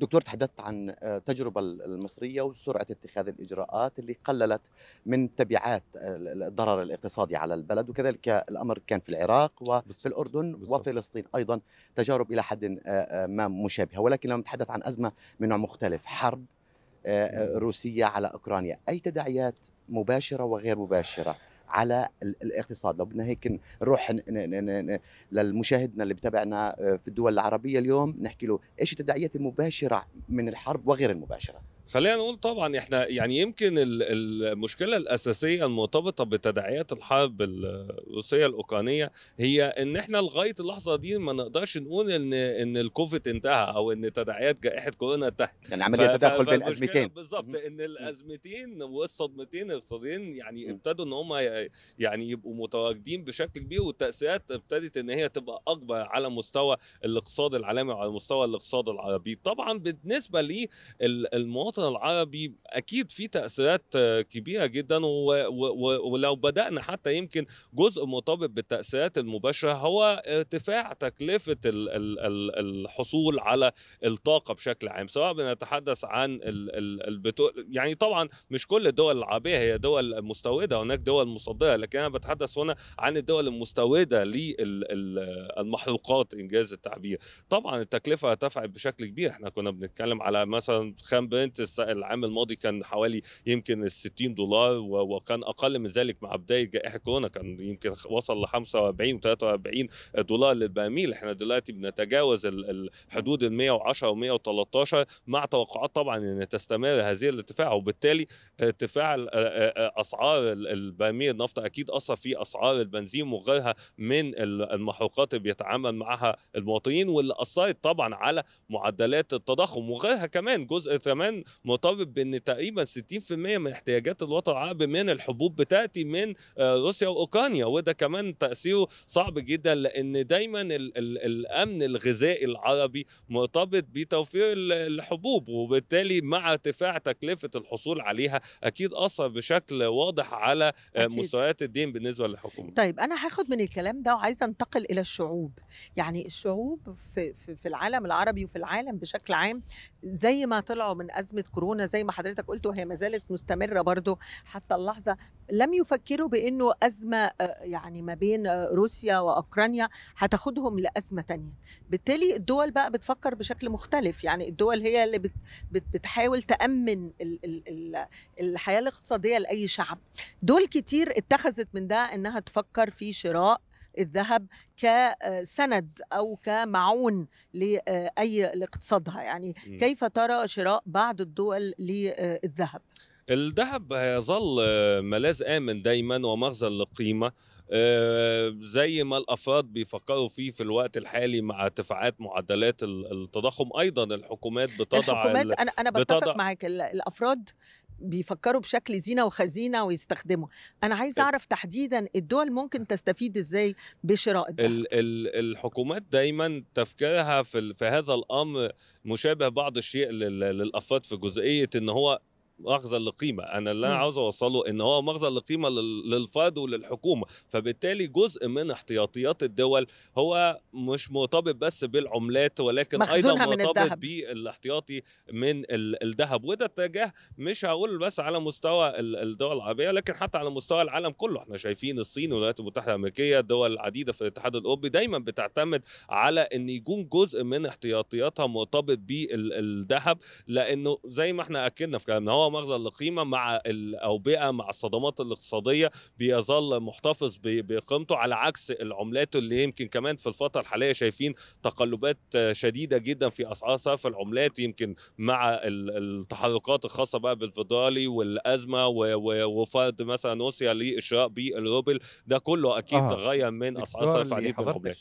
دكتور تحدثت عن آه، التجربة المصرية وسرعة اتخاذ الإجراءات اللي قللت من تبعات آه، الضرر الاقتصادي على البلد وكذلك الأمر كان في العراق وفي الأردن وفلسطين أيضا تجارب إلى حد آه، ما مشابهة ولكن لما نتحدث عن أزمة من نوع مختلف حرب روسية على أوكرانيا أي تداعيات مباشرة وغير مباشرة على الاقتصاد لو بدنا هيك نروح للمشاهدنا اللي بتابعنا آه، في الدول العربيه اليوم نحكي له ايش التداعيات المباشره من الحرب وغير المباشره خلينا نقول طبعا احنا يعني يمكن المشكله الاساسيه المرتبطه بتداعيات الحرب الروسيه الاوكرانيه هي ان احنا لغايه اللحظه دي ما نقدرش نقول ان ان الكوفيد انتهى او ان تداعيات جائحه كورونا انتهت يعني عمليه تدخل بين الازمتين بالظبط ان الازمتين والصدمتين الاقتصاديين يعني ابتدوا ان هم يعني يبقوا متواجدين بشكل كبير والتاثيرات ابتدت ان هي تبقى اكبر على مستوى الاقتصاد العالمي وعلى مستوى الاقتصاد العربي طبعا بالنسبه للمواطن الوطن العربي اكيد في تاثيرات كبيره جدا ولو بدانا حتى يمكن جزء مرتبط بالتاثيرات المباشره هو ارتفاع تكلفه الحصول على الطاقه بشكل عام سواء بنتحدث عن البترول يعني طبعا مش كل الدول العربيه هي دول مستورده هناك دول مصدره لكن انا بتحدث هنا عن الدول المستورده للمحروقات انجاز التعبير طبعا التكلفه ارتفعت بشكل كبير احنا كنا بنتكلم على مثلا خام برنت العام الماضي كان حوالي يمكن ال 60 دولار وكان اقل من ذلك مع بدايه جائحه كورونا كان يمكن وصل ل 45 و43 دولار للبرميل احنا دلوقتي بنتجاوز الحدود ال 110 و 113 مع توقعات طبعا ان تستمر هذه الارتفاع وبالتالي ارتفاع اسعار البرميل النفط اكيد اثر في اسعار البنزين وغيرها من المحروقات اللي بيتعامل معها المواطنين واللي اثرت طبعا على معدلات التضخم وغيرها كمان جزء كمان مرتبط بان تقريبا 60% من احتياجات الوطن العربي من الحبوب بتاتي من آه، روسيا واوكرانيا وده كمان تاثيره صعب جدا لان دايما الـ الـ الامن الغذائي العربي مرتبط بتوفير الحبوب وبالتالي مع ارتفاع تكلفه الحصول عليها اكيد اثر بشكل واضح على آه، مستويات الدين بالنسبه للحكومه. طيب انا هاخد من الكلام ده وعايزه انتقل الى الشعوب، يعني الشعوب في في العالم العربي وفي العالم بشكل عام زي ما طلعوا من ازمه ازمه كورونا زي ما حضرتك قلت وهي ما زالت مستمره برضو حتى اللحظه لم يفكروا بانه ازمه آه، يعني ما بين آه، روسيا واوكرانيا هتاخدهم لازمه تانية بالتالي الدول بقى بتفكر بشكل مختلف يعني الدول هي اللي بتحاول تامن الحياه الاقتصاديه لاي شعب دول كتير اتخذت من ده انها تفكر في شراء الذهب كسند او كمعون لاي لاقتصادها يعني كيف ترى شراء بعض الدول للذهب الذهب هيظل ملاذ امن دايما ومخزن للقيمه آه، زي ما الافراد بيفكروا فيه في الوقت الحالي مع ارتفاعات معدلات التضخم ايضا الحكومات بتضع الحكومات انا انا بتفق معاك الافراد بيفكروا بشكل زينه وخزينه ويستخدموا انا عايز اعرف تحديدا الدول ممكن تستفيد ازاي بشراء ال- ال- الحكومات دايما تفكيرها في, في هذا الامر مشابه بعض الشيء للافراد في جزئيه ان هو مخزن لقيمه انا اللي انا إمم. عاوز اوصله ان هو مخزن لقيمه للفرد وللحكومه فبالتالي جزء من احتياطيات الدول هو مش مرتبط بس بالعملات ولكن ايضا مرتبط بالاحتياطي من الذهب وده اتجاه مش هقول بس على مستوى الدول العربيه لكن حتى على مستوى العالم كله احنا شايفين الصين والولايات المتحده الامريكيه دول عديده في الاتحاد الاوروبي دايما بتعتمد على ان يكون جزء من احتياطياتها مرتبط بالذهب لانه زي ما احنا اكدنا في كلامنا هو مغزى للقيمه مع الاوبئه مع الصدمات الاقتصاديه بيظل محتفظ بقيمته على عكس العملات اللي يمكن كمان في الفتره الحاليه شايفين تقلبات شديده جدا في اسعار صرف العملات يمكن مع التحركات الخاصه بقى بالفيدرالي والازمه وفرض مثلا روسيا لإشراء بالروبل ده كله اكيد آه. تغير من اسعار صرف عليه بالعملات العملات